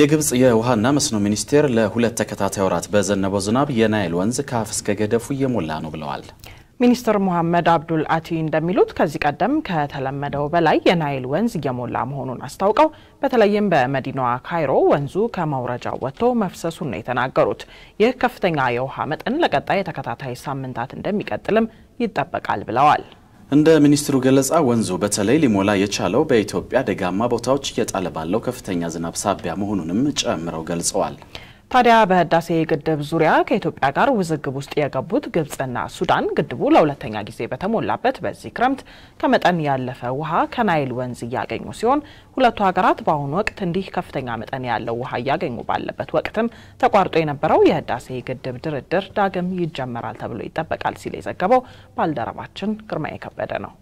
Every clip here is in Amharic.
የግብጽ የውሃና መስኖ ሚኒስቴር ለሁለት ተከታታይ ወራት በዘነበው ዝናብ የናይል ወንዝ ከአፍ እስከ ገደፉ እየሞላ ነው ብለዋል። ሚኒስትር ሙሐመድ አብዱል አቲ እንደሚሉት ከዚህ ቀደም ከተለመደው በላይ የናይል ወንዝ እየሞላ መሆኑን አስታውቀው በተለይም በመዲናዋ ካይሮ ወንዙ ከመውረጃው ወጥቶ መፍሰሱን ነው የተናገሩት። ይህ ከፍተኛ የውሃ መጠን ለቀጣይ ተከታታይ ሳምንታት እንደሚቀጥልም ይጠበቃል ብለዋል። እንደ ሚኒስትሩ ገለጻ ወንዙ በተለይ ሊሞላ የቻለው በኢትዮጵያ ደጋማ ቦታዎች እየጣለ ባለው ከፍተኛ ዝናብ ሳቢያ መሆኑንም ጨምረው ገልጸዋል። ታዲያ በህዳሴ ግድብ ዙሪያ ከኢትዮጵያ ጋር ውዝግብ ውስጥ የገቡት ግብፅና ሱዳን ግድቡ ለሁለተኛ ጊዜ በተሞላበት በዚህ ክረምት ከመጠን ያለፈ ውሃ ከናይል ወንዝ እያገኙ ሲሆን ሁለቱ ሀገራት በአሁኑ ወቅት እንዲህ ከፍተኛ መጠን ያለው ውሃ እያገኙ ባለበት ወቅትም ተቋርጦ የነበረው የህዳሴ ግድብ ድርድር ዳግም ይጀመራል ተብሎ ይጠበቃል ሲል የዘገበው ባልደረባችን ግርማ የከበደ ነው።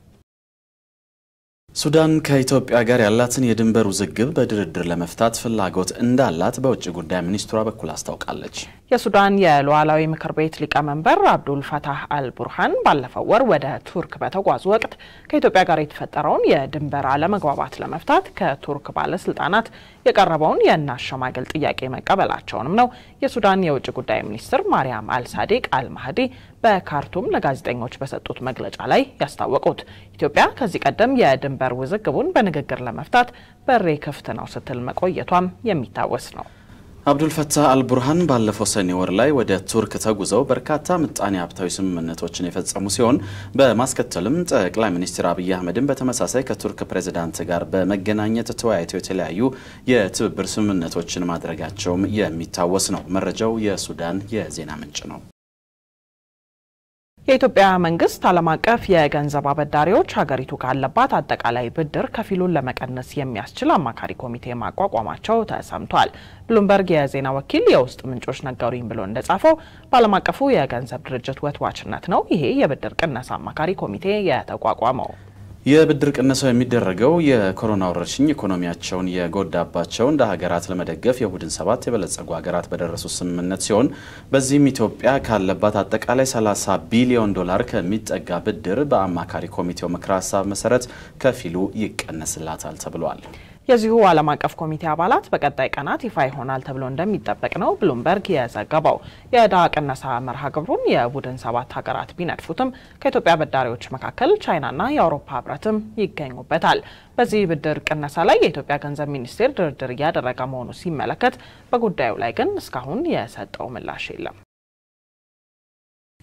ሱዳን ከኢትዮጵያ ጋር ያላትን የድንበር ውዝግብ በድርድር ለመፍታት ፍላጎት እንዳላት በውጭ ጉዳይ ሚኒስትሯ በኩል አስታውቃለች። የሱዳን የሉዓላዊ ምክር ቤት ሊቀመንበር አብዱል ፈታህ አልቡርሃን ባለፈው ወር ወደ ቱርክ በተጓዙ ወቅት ከኢትዮጵያ ጋር የተፈጠረውን የድንበር አለመግባባት ለመፍታት ከቱርክ ባለስልጣናት የቀረበውን የናሸማገል ጥያቄ መቀበላቸውንም ነው የሱዳን የውጭ ጉዳይ ሚኒስትር ማርያም አልሳዴቅ አልማህዲ በካርቱም ለጋዜጠኞች በሰጡት መግለጫ ላይ ያስታወቁት። ኢትዮጵያ ከዚህ ቀደም የድንበር ውዝግቡን በንግግር ለመፍታት በሬ ክፍት ነው ስትል መቆየቷም የሚታወስ ነው። አብዱልፈታህ አልቡርሃን ባለፈው ሰኔ ወር ላይ ወደ ቱርክ ተጉዘው በርካታ ምጣኔ ሀብታዊ ስምምነቶችን የፈጸሙ ሲሆን በማስከተልም ጠቅላይ ሚኒስትር አብይ አህመድን በተመሳሳይ ከቱርክ ፕሬዚዳንት ጋር በመገናኘት ተወያይተው የተለያዩ የትብብር ስምምነቶችን ማድረጋቸውም የሚታወስ ነው። መረጃው የሱዳን የዜና ምንጭ ነው። የኢትዮጵያ መንግስት ዓለም አቀፍ የገንዘብ አበዳሪዎች ሀገሪቱ ካለባት አጠቃላይ ብድር ከፊሉን ለመቀነስ የሚያስችል አማካሪ ኮሚቴ ማቋቋማቸው ተሰምቷል። ብሉምበርግ የዜና ወኪል የውስጥ ምንጮች ነገሩኝ ብሎ እንደጻፈው በዓለም አቀፉ የገንዘብ ድርጅት ወትዋችነት ነው ይሄ የብድር ቅነሳ አማካሪ ኮሚቴ የተቋቋመው። የብድር ቅነሳው የሚደረገው የኮሮና ወረርሽኝ ኢኮኖሚያቸውን የጎዳባቸው እንደ ሀገራት ለመደገፍ የቡድን ሰባት የበለጸጉ ሀገራት በደረሱት ስምምነት ሲሆን በዚህም ኢትዮጵያ ካለባት አጠቃላይ 30 ቢሊዮን ዶላር ከሚጠጋ ብድር በአማካሪ ኮሚቴው ምክረ ሀሳብ መሰረት ከፊሉ ይቀነስላታል ተብሏል። የዚሁ ዓለም አቀፍ ኮሚቴ አባላት በቀጣይ ቀናት ይፋ ይሆናል ተብሎ እንደሚጠበቅ ነው ብሉምበርግ የዘገበው። የዕዳ ቅነሳ መርሃ ግብሩን የቡድን ሰባት ሀገራት ቢነድፉትም ከኢትዮጵያ በዳሪዎች መካከል ቻይናና የአውሮፓ ህብረትም ይገኙበታል። በዚህ ብድር ቅነሳ ላይ የኢትዮጵያ ገንዘብ ሚኒስቴር ድርድር እያደረገ መሆኑ ሲመለከት፣ በጉዳዩ ላይ ግን እስካሁን የሰጠው ምላሽ የለም።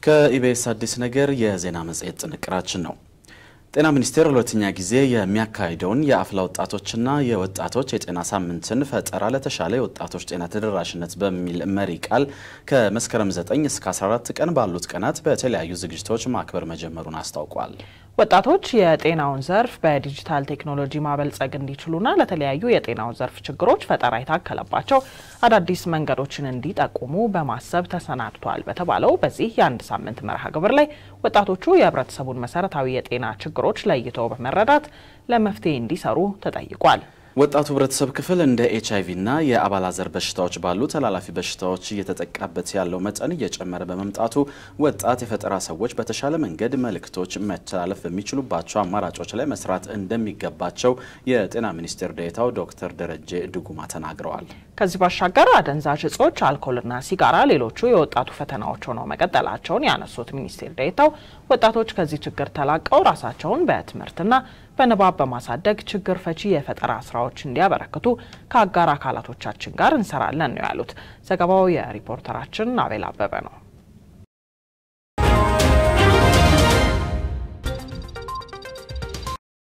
ከኢቢኤስ አዲስ ነገር የዜና መጽሔት ጥንቅራችን ነው። ጤና ሚኒስቴር ለሁለተኛ ጊዜ የሚያካሂደውን የአፍላ ወጣቶችና የወጣቶች የጤና ሳምንትን ፈጠራ ለተሻለ የወጣቶች ጤና ተደራሽነት በሚል መሪ ቃል ከመስከረም 9 እስከ 14 ቀን ባሉት ቀናት በተለያዩ ዝግጅቶች ማክበር መጀመሩን አስታውቋል። ወጣቶች የጤናውን ዘርፍ በዲጂታል ቴክኖሎጂ ማበልጸግ እንዲችሉና ለተለያዩ የጤናውን ዘርፍ ችግሮች ፈጠራ የታከለባቸው አዳዲስ መንገዶችን እንዲጠቁሙ በማሰብ ተሰናድቷል በተባለው በዚህ የአንድ ሳምንት መርሃ ግብር ላይ ወጣቶቹ የህብረተሰቡን መሰረታዊ የጤና ችግ ችግሮች ለይተው በመረዳት ለመፍትሄ እንዲሰሩ ተጠይቋል። ወጣቱ ህብረተሰብ ክፍል እንደ ኤች አይቪ እና የአባላዘር በሽታዎች ባሉ ተላላፊ በሽታዎች እየተጠቃበት ያለው መጠን እየጨመረ በመምጣቱ ወጣት የፈጠራ ሰዎች በተሻለ መንገድ መልእክቶች መተላለፍ በሚችሉባቸው አማራጮች ላይ መስራት እንደሚገባቸው የጤና ሚኒስቴር ዴኤታው ዶክተር ደረጀ ድጉማ ተናግረዋል። ከዚህ ባሻገር አደንዛዥ እጾች፣ አልኮልና ሲጋራ ሌሎቹ የወጣቱ ፈተናዎች ሆነው መቀጠላቸውን ያነሱት ሚኒስቴር ዴኤታው ወጣቶች ከዚህ ችግር ተላቀው ራሳቸውን በትምህርትና በንባብ በማሳደግ ችግር ፈቺ የፈጠራ ስራዎች እንዲያበረክቱ ከአጋር አካላቶቻችን ጋር እንሰራለን ነው ያሉት። ዘገባው የሪፖርተራችን አቤል አበበ ነው።